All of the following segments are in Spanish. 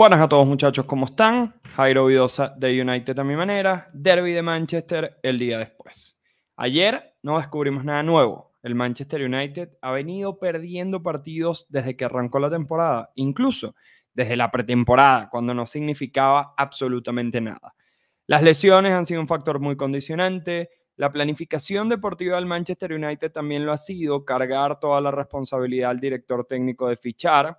Buenas a todos muchachos, ¿cómo están? Jairo Vidosa de United a mi manera, Derby de Manchester el día después. Ayer no descubrimos nada nuevo. El Manchester United ha venido perdiendo partidos desde que arrancó la temporada, incluso desde la pretemporada, cuando no significaba absolutamente nada. Las lesiones han sido un factor muy condicionante, la planificación deportiva del Manchester United también lo ha sido, cargar toda la responsabilidad al director técnico de fichar,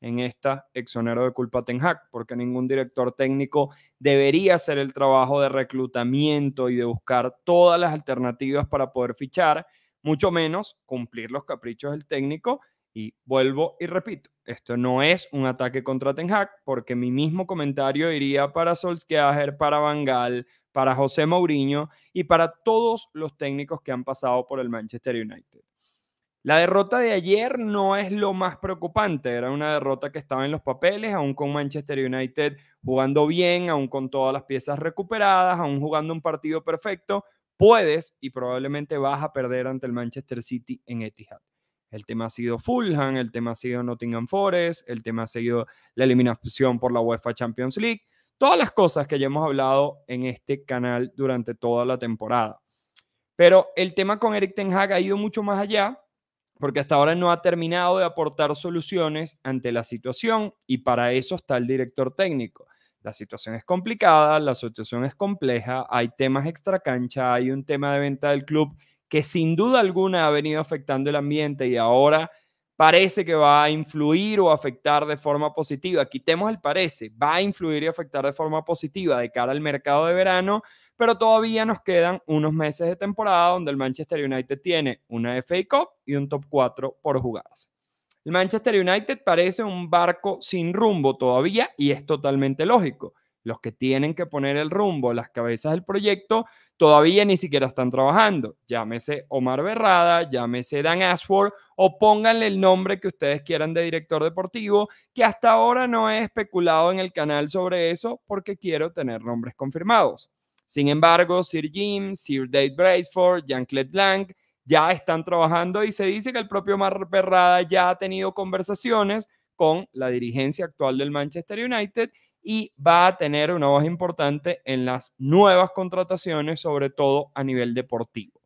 en esta exonero de culpa Ten Hag, porque ningún director técnico debería hacer el trabajo de reclutamiento y de buscar todas las alternativas para poder fichar, mucho menos cumplir los caprichos del técnico. Y vuelvo y repito, esto no es un ataque contra Ten Hag, porque mi mismo comentario iría para Solskjaer, para Van Gaal, para José Mourinho y para todos los técnicos que han pasado por el Manchester United. La derrota de ayer no es lo más preocupante, era una derrota que estaba en los papeles, aún con Manchester United jugando bien, aún con todas las piezas recuperadas, aún jugando un partido perfecto, puedes y probablemente vas a perder ante el Manchester City en Etihad. El tema ha sido Fulham, el tema ha sido Nottingham Forest, el tema ha sido la eliminación por la UEFA Champions League, todas las cosas que ya hemos hablado en este canal durante toda la temporada. Pero el tema con Eric Ten Hag ha ido mucho más allá porque hasta ahora no ha terminado de aportar soluciones ante la situación y para eso está el director técnico. La situación es complicada, la situación es compleja, hay temas extracancha, hay un tema de venta del club que sin duda alguna ha venido afectando el ambiente y ahora parece que va a influir o afectar de forma positiva. Quitemos el parece, va a influir y afectar de forma positiva de cara al mercado de verano, pero todavía nos quedan unos meses de temporada donde el Manchester United tiene una FA Cup y un top 4 por jugarse. El Manchester United parece un barco sin rumbo todavía y es totalmente lógico. Los que tienen que poner el rumbo, las cabezas del proyecto, todavía ni siquiera están trabajando. Llámese Omar Berrada, llámese Dan Ashford o pónganle el nombre que ustedes quieran de director deportivo, que hasta ahora no he especulado en el canal sobre eso porque quiero tener nombres confirmados. Sin embargo, Sir Jim, Sir Dave Braceford, Jean-Claude Blanc ya están trabajando y se dice que el propio Mar Perrada ya ha tenido conversaciones con la dirigencia actual del Manchester United y va a tener una voz importante en las nuevas contrataciones, sobre todo a nivel deportivo.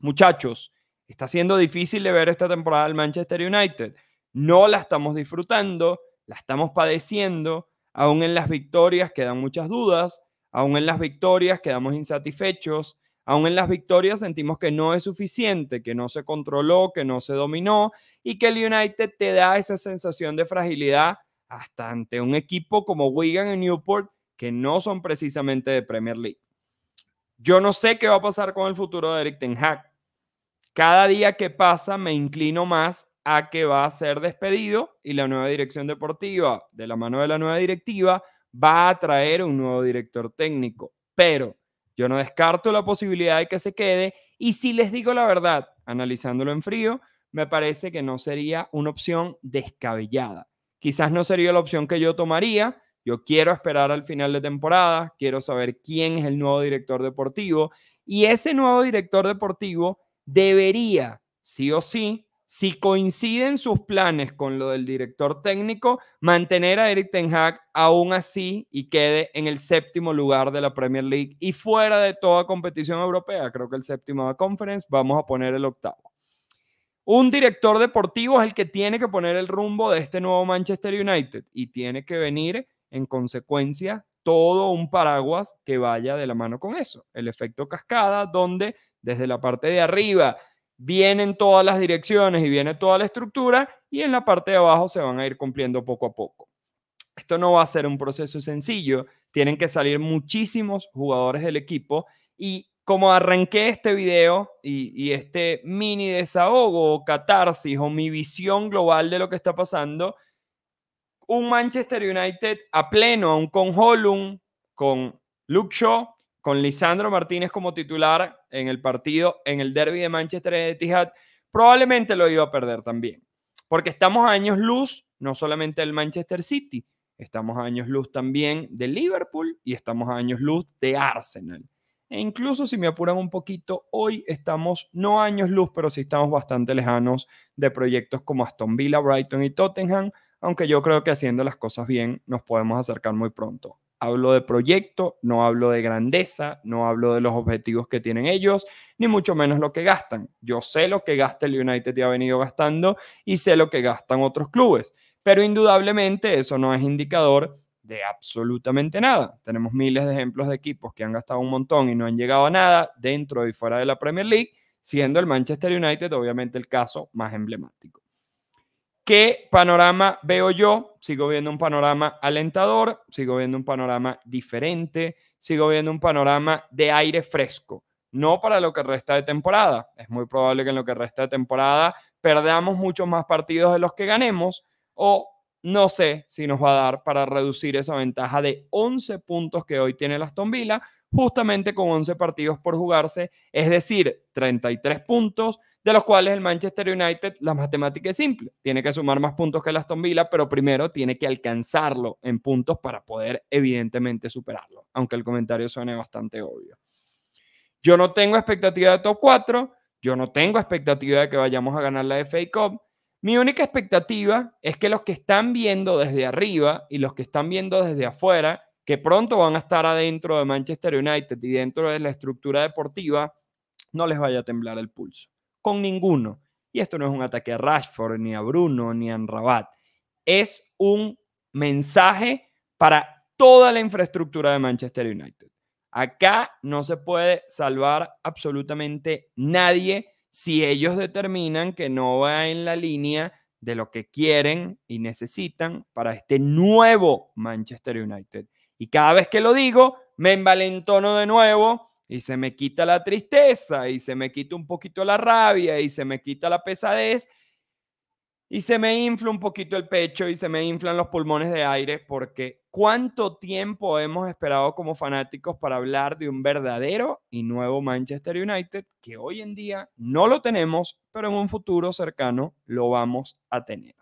Muchachos, está siendo difícil de ver esta temporada del Manchester United. No la estamos disfrutando, la estamos padeciendo, aún en las victorias quedan muchas dudas, Aún en las victorias quedamos insatisfechos. Aún en las victorias sentimos que no es suficiente, que no se controló, que no se dominó y que el United te da esa sensación de fragilidad hasta ante un equipo como Wigan y Newport que no son precisamente de Premier League. Yo no sé qué va a pasar con el futuro de Eric Ten Hag. Cada día que pasa me inclino más a que va a ser despedido y la nueva dirección deportiva, de la mano de la nueva directiva, va a traer un nuevo director técnico, pero yo no descarto la posibilidad de que se quede y si les digo la verdad, analizándolo en frío, me parece que no sería una opción descabellada. Quizás no sería la opción que yo tomaría. Yo quiero esperar al final de temporada, quiero saber quién es el nuevo director deportivo y ese nuevo director deportivo debería, sí o sí, si coinciden sus planes con lo del director técnico, mantener a Eric Ten Hag aún así y quede en el séptimo lugar de la Premier League y fuera de toda competición europea. Creo que el séptimo de la Conference, vamos a poner el octavo. Un director deportivo es el que tiene que poner el rumbo de este nuevo Manchester United y tiene que venir en consecuencia todo un paraguas que vaya de la mano con eso. El efecto cascada, donde desde la parte de arriba vienen todas las direcciones y viene toda la estructura y en la parte de abajo se van a ir cumpliendo poco a poco. Esto no va a ser un proceso sencillo, tienen que salir muchísimos jugadores del equipo y como arranqué este video y, este mini desahogo o catarsis o mi visión global de lo que está pasando, un Manchester United a pleno, aún con Holum, con Luke Shaw, con Lisandro Martínez como titular en el partido, en el derby de Manchester de Etihad, probablemente lo iba a perder también. Porque estamos a años luz, no solamente del Manchester City, estamos a años luz también de Liverpool y estamos a años luz de Arsenal. E incluso si me apuran un poquito, hoy estamos no años luz, pero sí estamos bastante lejanos de proyectos como Aston Villa, Brighton y Tottenham, aunque yo creo que haciendo las cosas bien nos podemos acercar muy pronto hablo de proyecto, no hablo de grandeza, no hablo de los objetivos que tienen ellos, ni mucho menos lo que gastan. Yo sé lo que gasta el United y ha venido gastando y sé lo que gastan otros clubes, pero indudablemente eso no es indicador de absolutamente nada. Tenemos miles de ejemplos de equipos que han gastado un montón y no han llegado a nada dentro y fuera de la Premier League, siendo el Manchester United obviamente el caso más emblemático. ¿Qué panorama veo yo? Sigo viendo un panorama alentador, sigo viendo un panorama diferente, sigo viendo un panorama de aire fresco. No para lo que resta de temporada. Es muy probable que en lo que resta de temporada perdamos muchos más partidos de los que ganemos o no sé si nos va a dar para reducir esa ventaja de 11 puntos que hoy tiene la Aston Villa, justamente con 11 partidos por jugarse, es decir, 33 puntos de los cuales el Manchester United, la matemática es simple, tiene que sumar más puntos que el Aston Villa, pero primero tiene que alcanzarlo en puntos para poder evidentemente superarlo, aunque el comentario suene bastante obvio. Yo no tengo expectativa de top 4, yo no tengo expectativa de que vayamos a ganar la FA Cup. Mi única expectativa es que los que están viendo desde arriba y los que están viendo desde afuera, que pronto van a estar adentro de Manchester United y dentro de la estructura deportiva, no les vaya a temblar el pulso con ninguno. Y esto no es un ataque a Rashford, ni a Bruno, ni a Rabat. Es un mensaje para toda la infraestructura de Manchester United. Acá no se puede salvar absolutamente nadie si ellos determinan que no va en la línea de lo que quieren y necesitan para este nuevo Manchester United. Y cada vez que lo digo, me envalentono de nuevo y se me quita la tristeza y se me quita un poquito la rabia y se me quita la pesadez y se me infla un poquito el pecho y se me inflan los pulmones de aire porque cuánto tiempo hemos esperado como fanáticos para hablar de un verdadero y nuevo Manchester United que hoy en día no lo tenemos, pero en un futuro cercano lo vamos a tener.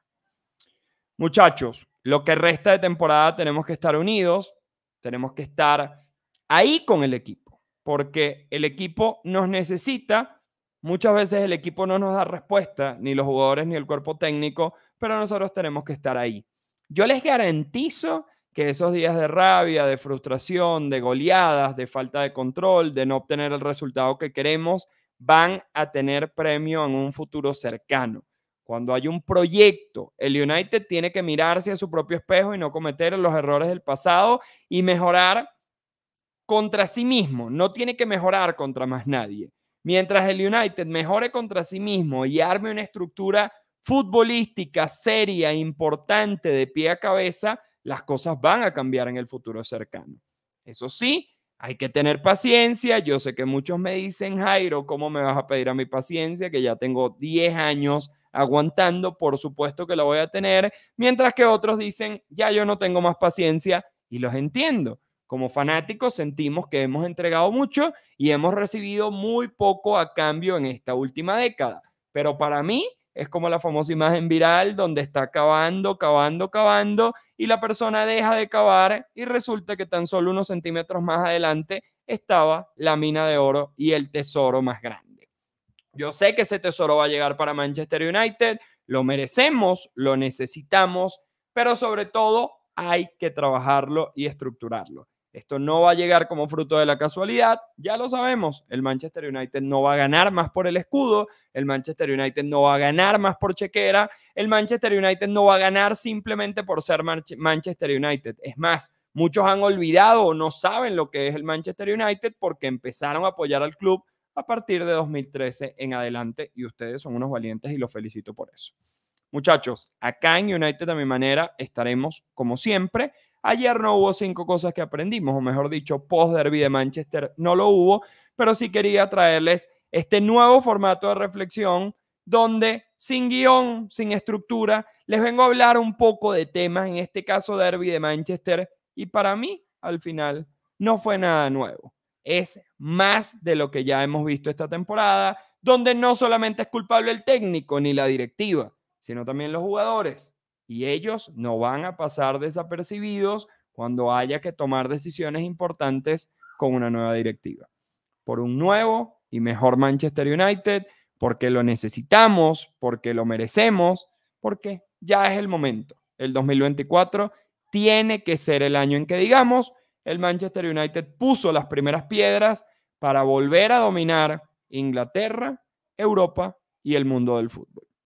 Muchachos, lo que resta de temporada tenemos que estar unidos, tenemos que estar ahí con el equipo porque el equipo nos necesita. Muchas veces el equipo no nos da respuesta, ni los jugadores ni el cuerpo técnico, pero nosotros tenemos que estar ahí. Yo les garantizo que esos días de rabia, de frustración, de goleadas, de falta de control, de no obtener el resultado que queremos, van a tener premio en un futuro cercano. Cuando hay un proyecto, el United tiene que mirarse a su propio espejo y no cometer los errores del pasado y mejorar contra sí mismo, no tiene que mejorar contra más nadie. Mientras el United mejore contra sí mismo y arme una estructura futbolística seria, importante, de pie a cabeza, las cosas van a cambiar en el futuro cercano. Eso sí, hay que tener paciencia. Yo sé que muchos me dicen, Jairo, ¿cómo me vas a pedir a mi paciencia? Que ya tengo 10 años aguantando, por supuesto que la voy a tener, mientras que otros dicen, ya yo no tengo más paciencia y los entiendo. Como fanáticos sentimos que hemos entregado mucho y hemos recibido muy poco a cambio en esta última década. Pero para mí es como la famosa imagen viral donde está cavando, cavando, cavando y la persona deja de cavar y resulta que tan solo unos centímetros más adelante estaba la mina de oro y el tesoro más grande. Yo sé que ese tesoro va a llegar para Manchester United, lo merecemos, lo necesitamos, pero sobre todo hay que trabajarlo y estructurarlo. Esto no va a llegar como fruto de la casualidad, ya lo sabemos, el Manchester United no va a ganar más por el escudo, el Manchester United no va a ganar más por chequera, el Manchester United no va a ganar simplemente por ser Manchester United. Es más, muchos han olvidado o no saben lo que es el Manchester United porque empezaron a apoyar al club a partir de 2013 en adelante y ustedes son unos valientes y los felicito por eso. Muchachos, acá en United de mi manera estaremos como siempre Ayer no hubo cinco cosas que aprendimos, o mejor dicho, post derby de Manchester no lo hubo, pero sí quería traerles este nuevo formato de reflexión donde sin guión, sin estructura, les vengo a hablar un poco de temas, en este caso derby de Manchester, y para mí, al final, no fue nada nuevo. Es más de lo que ya hemos visto esta temporada, donde no solamente es culpable el técnico ni la directiva, sino también los jugadores y ellos no van a pasar desapercibidos cuando haya que tomar decisiones importantes con una nueva directiva. Por un nuevo y mejor Manchester United, porque lo necesitamos, porque lo merecemos, porque ya es el momento. El 2024 tiene que ser el año en que digamos, el Manchester United puso las primeras piedras para volver a dominar Inglaterra, Europa y el mundo del fútbol.